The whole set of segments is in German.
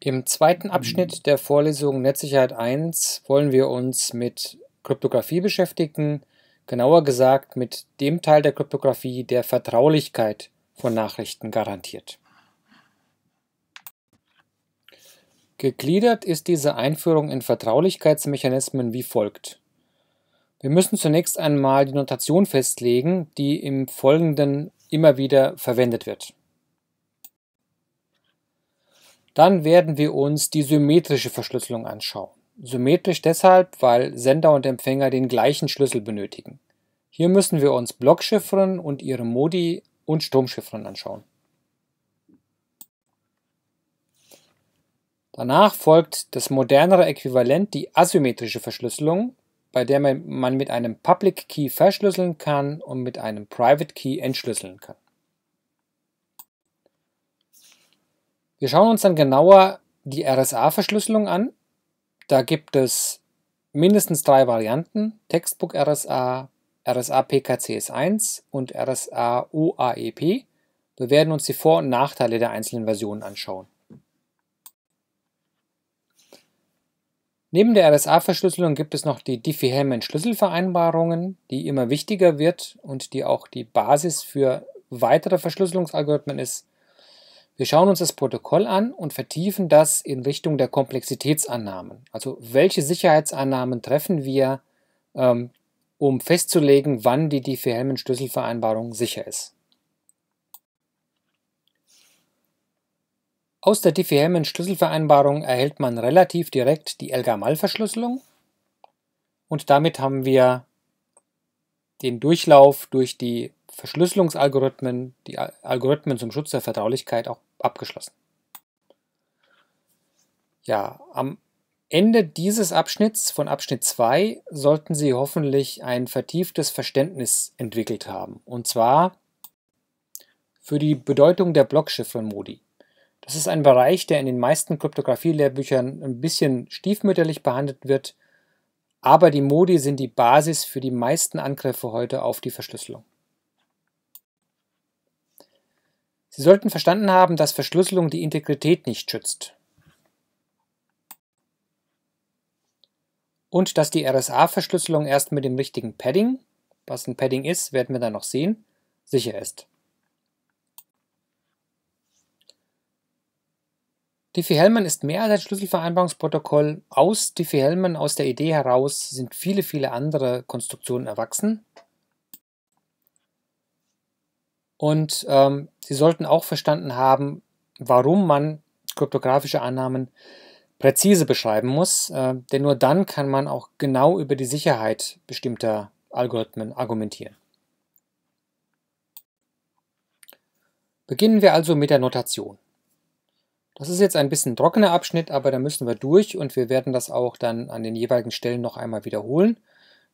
Im zweiten Abschnitt der Vorlesung Netzsicherheit 1 wollen wir uns mit Kryptographie beschäftigen, genauer gesagt mit dem Teil der Kryptographie, der Vertraulichkeit von Nachrichten garantiert. Gegliedert ist diese Einführung in Vertraulichkeitsmechanismen wie folgt. Wir müssen zunächst einmal die Notation festlegen, die im Folgenden immer wieder verwendet wird. Dann werden wir uns die symmetrische Verschlüsselung anschauen. Symmetrisch deshalb, weil Sender und Empfänger den gleichen Schlüssel benötigen. Hier müssen wir uns Blockschiffren und ihre Modi und Sturmschiffren anschauen. Danach folgt das modernere Äquivalent, die asymmetrische Verschlüsselung, bei der man mit einem Public Key verschlüsseln kann und mit einem Private Key entschlüsseln kann. Wir schauen uns dann genauer die RSA-Verschlüsselung an. Da gibt es mindestens drei Varianten, Textbook RSA, RSA PKCS1 und RSA OAEP. Wir werden uns die Vor- und Nachteile der einzelnen Versionen anschauen. Neben der RSA-Verschlüsselung gibt es noch die Diffie-Hellman-Schlüsselvereinbarungen, die immer wichtiger wird und die auch die Basis für weitere Verschlüsselungsalgorithmen ist. Wir schauen uns das Protokoll an und vertiefen das in Richtung der Komplexitätsannahmen. Also welche Sicherheitsannahmen treffen wir, ähm, um festzulegen, wann die Diffie-Hellman-Schlüsselvereinbarung sicher ist. Aus der Diffie-Hellman-Schlüsselvereinbarung erhält man relativ direkt die Elgamal-Verschlüsselung und damit haben wir den Durchlauf durch die Verschlüsselungsalgorithmen, die Algorithmen zum Schutz der Vertraulichkeit auch abgeschlossen. Ja, am Ende dieses Abschnitts von Abschnitt 2 sollten Sie hoffentlich ein vertieftes Verständnis entwickelt haben. Und zwar für die Bedeutung der Blockschiffel-Modi. Das ist ein Bereich, der in den meisten Kryptographie-Lehrbüchern ein bisschen stiefmütterlich behandelt wird, aber die Modi sind die Basis für die meisten Angriffe heute auf die Verschlüsselung. Sie sollten verstanden haben, dass Verschlüsselung die Integrität nicht schützt. Und dass die RSA-Verschlüsselung erst mit dem richtigen Padding, was ein Padding ist, werden wir dann noch sehen, sicher ist. Diffie-Hellman ist mehr als ein Schlüsselvereinbarungsprotokoll. Aus Diffie-Hellman, aus der Idee heraus, sind viele, viele andere Konstruktionen erwachsen. Und ähm, sie sollten auch verstanden haben, warum man kryptografische Annahmen präzise beschreiben muss, äh, denn nur dann kann man auch genau über die Sicherheit bestimmter Algorithmen argumentieren. Beginnen wir also mit der Notation. Das ist jetzt ein bisschen trockener Abschnitt, aber da müssen wir durch und wir werden das auch dann an den jeweiligen Stellen noch einmal wiederholen.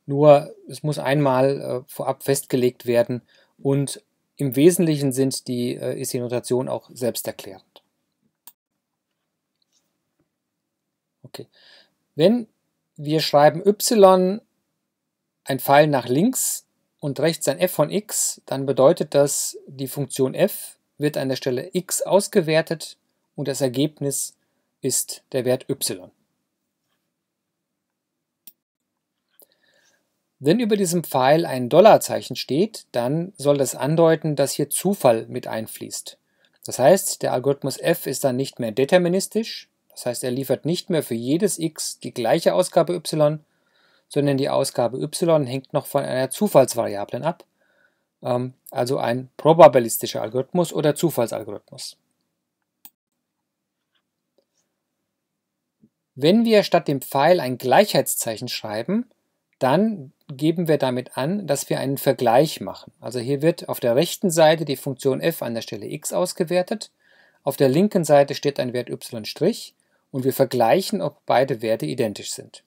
Nur es muss einmal äh, vorab festgelegt werden und im Wesentlichen sind die, äh, ist die Notation auch selbsterklärend. Okay. Wenn wir schreiben y ein Pfeil nach links und rechts ein f von x, dann bedeutet das, die Funktion f wird an der Stelle x ausgewertet und das Ergebnis ist der Wert y. Wenn über diesem Pfeil ein Dollarzeichen steht, dann soll das andeuten, dass hier Zufall mit einfließt. Das heißt, der Algorithmus F ist dann nicht mehr deterministisch, das heißt, er liefert nicht mehr für jedes x die gleiche Ausgabe y, sondern die Ausgabe y hängt noch von einer Zufallsvariablen ab, ähm, also ein probabilistischer Algorithmus oder Zufallsalgorithmus. Wenn wir statt dem Pfeil ein Gleichheitszeichen schreiben, dann geben wir damit an, dass wir einen Vergleich machen. Also hier wird auf der rechten Seite die Funktion f an der Stelle x ausgewertet, auf der linken Seite steht ein Wert y' und wir vergleichen, ob beide Werte identisch sind.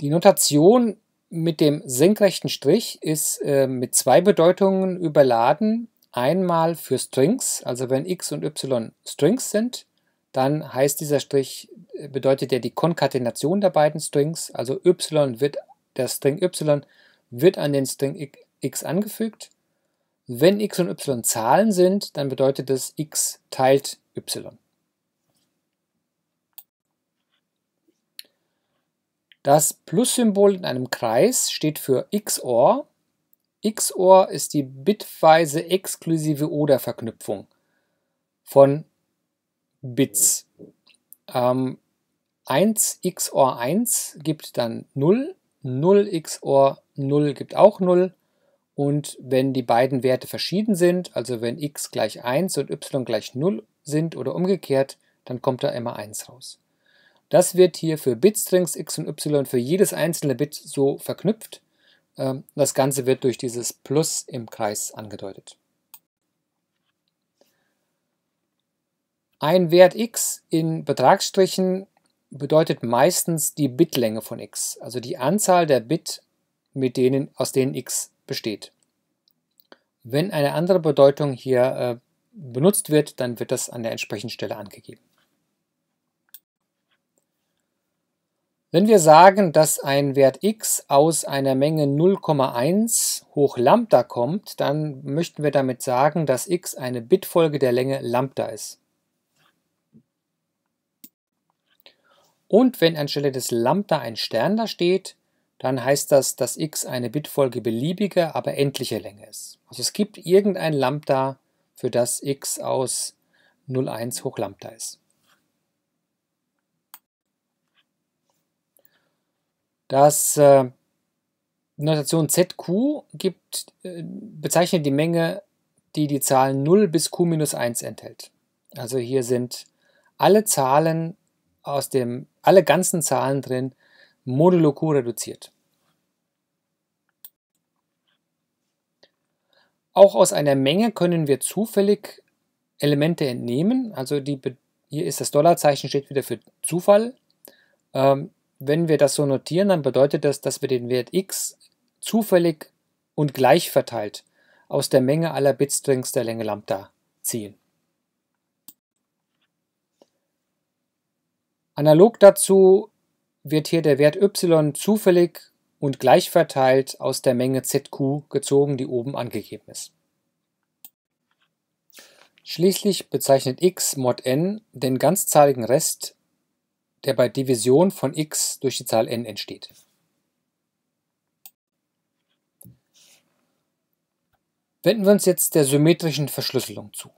Die Notation mit dem senkrechten Strich ist äh, mit zwei Bedeutungen überladen. Einmal für Strings, also wenn x und y Strings sind, dann heißt dieser Strich, äh, bedeutet ja die Konkatenation der beiden Strings, also y wird, der String y wird an den String x angefügt. Wenn x und y Zahlen sind, dann bedeutet das x teilt y. Das Plus-Symbol in einem Kreis steht für XOR. XOR ist die bitweise exklusive Oder-Verknüpfung von Bits. Ähm, 1 XOR 1 gibt dann 0, 0 XOR 0 gibt auch 0 und wenn die beiden Werte verschieden sind, also wenn x gleich 1 und y gleich 0 sind oder umgekehrt, dann kommt da immer 1 raus. Das wird hier für Bitstrings x und y für jedes einzelne Bit so verknüpft. Ähm, das Ganze wird durch dieses Plus im Kreis angedeutet. Ein Wert x in Betragsstrichen bedeutet meistens die Bitlänge von x, also die Anzahl der Bit, mit denen, aus denen x besteht. Wenn eine andere Bedeutung hier äh, benutzt wird, dann wird das an der entsprechenden Stelle angegeben. Wenn wir sagen, dass ein Wert x aus einer Menge 0,1 hoch Lambda kommt, dann möchten wir damit sagen, dass x eine Bitfolge der Länge Lambda ist. Und wenn anstelle des Lambda ein Stern da steht, dann heißt das, dass x eine Bitfolge beliebiger, aber endlicher Länge ist. Also es gibt irgendein Lambda, für das x aus 01 hoch Lambda ist. Das äh, Notation ZQ gibt, äh, bezeichnet die Menge, die die Zahlen 0 bis Q-1 enthält. Also hier sind alle Zahlen aus dem alle ganzen Zahlen drin, modulo q reduziert. Auch aus einer Menge können wir zufällig Elemente entnehmen. Also die, hier ist das Dollarzeichen, steht wieder für Zufall. Ähm, wenn wir das so notieren, dann bedeutet das, dass wir den Wert x zufällig und gleich verteilt aus der Menge aller Bitstrings der Länge Lambda ziehen. Analog dazu wird hier der Wert y zufällig und gleich verteilt aus der Menge ZQ gezogen, die oben angegeben ist. Schließlich bezeichnet x mod n den ganzzahligen Rest, der bei Division von x durch die Zahl n entsteht. Wenden wir uns jetzt der symmetrischen Verschlüsselung zu.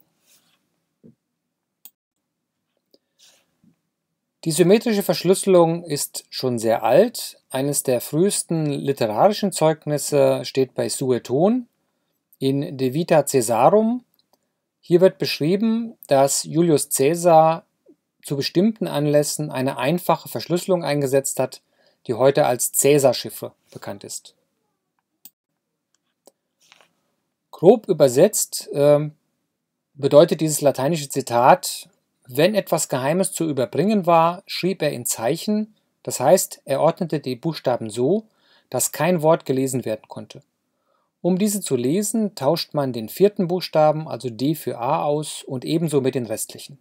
Die symmetrische Verschlüsselung ist schon sehr alt. Eines der frühesten literarischen Zeugnisse steht bei Sueton in De Vita Caesarum. Hier wird beschrieben, dass Julius Caesar zu bestimmten Anlässen eine einfache Verschlüsselung eingesetzt hat, die heute als Caesar-Chiffre bekannt ist. Grob übersetzt äh, bedeutet dieses lateinische Zitat wenn etwas Geheimes zu überbringen war, schrieb er in Zeichen, das heißt, er ordnete die Buchstaben so, dass kein Wort gelesen werden konnte. Um diese zu lesen, tauscht man den vierten Buchstaben, also D für A, aus und ebenso mit den restlichen.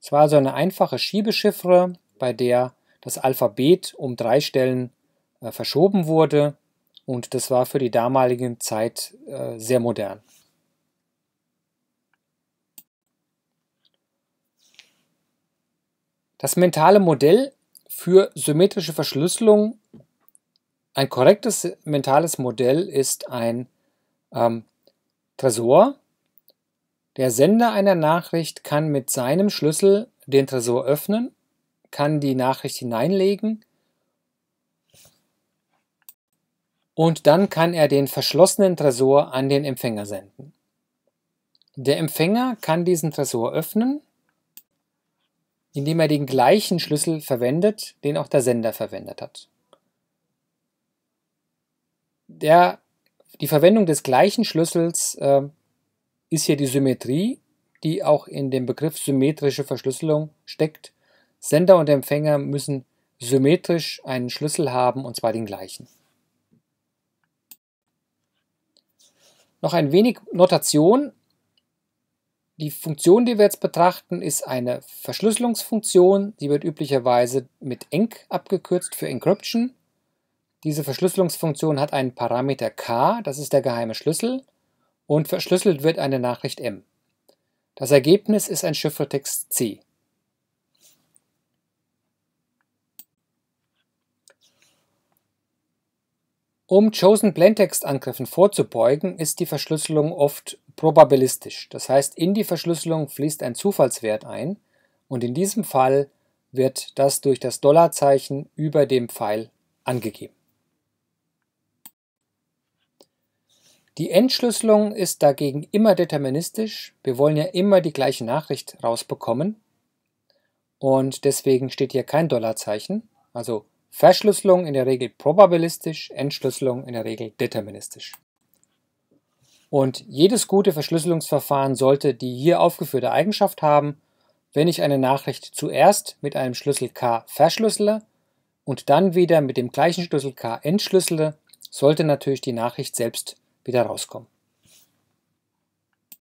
Es war also eine einfache Schiebechiffre, bei der das Alphabet um drei Stellen äh, verschoben wurde und das war für die damalige Zeit äh, sehr modern. Das mentale Modell für symmetrische Verschlüsselung, ein korrektes mentales Modell ist ein ähm, Tresor. Der Sender einer Nachricht kann mit seinem Schlüssel den Tresor öffnen, kann die Nachricht hineinlegen und dann kann er den verschlossenen Tresor an den Empfänger senden. Der Empfänger kann diesen Tresor öffnen indem er den gleichen Schlüssel verwendet, den auch der Sender verwendet hat. Der, die Verwendung des gleichen Schlüssels äh, ist hier die Symmetrie, die auch in dem Begriff symmetrische Verschlüsselung steckt. Sender und Empfänger müssen symmetrisch einen Schlüssel haben, und zwar den gleichen. Noch ein wenig Notation die Funktion, die wir jetzt betrachten, ist eine Verschlüsselungsfunktion. Die wird üblicherweise mit ENC abgekürzt für Encryption. Diese Verschlüsselungsfunktion hat einen Parameter k, das ist der geheime Schlüssel, und verschlüsselt wird eine Nachricht m. Das Ergebnis ist ein Chiffretext c. Um Chosen Plaintext Angriffen vorzubeugen, ist die Verschlüsselung oft probabilistisch, das heißt in die Verschlüsselung fließt ein Zufallswert ein und in diesem Fall wird das durch das Dollarzeichen über dem Pfeil angegeben. Die Entschlüsselung ist dagegen immer deterministisch. Wir wollen ja immer die gleiche Nachricht rausbekommen und deswegen steht hier kein Dollarzeichen, also Verschlüsselung in der Regel probabilistisch, Entschlüsselung in der Regel deterministisch. Und jedes gute Verschlüsselungsverfahren sollte die hier aufgeführte Eigenschaft haben, wenn ich eine Nachricht zuerst mit einem Schlüssel K verschlüssele und dann wieder mit dem gleichen Schlüssel K entschlüssele, sollte natürlich die Nachricht selbst wieder rauskommen.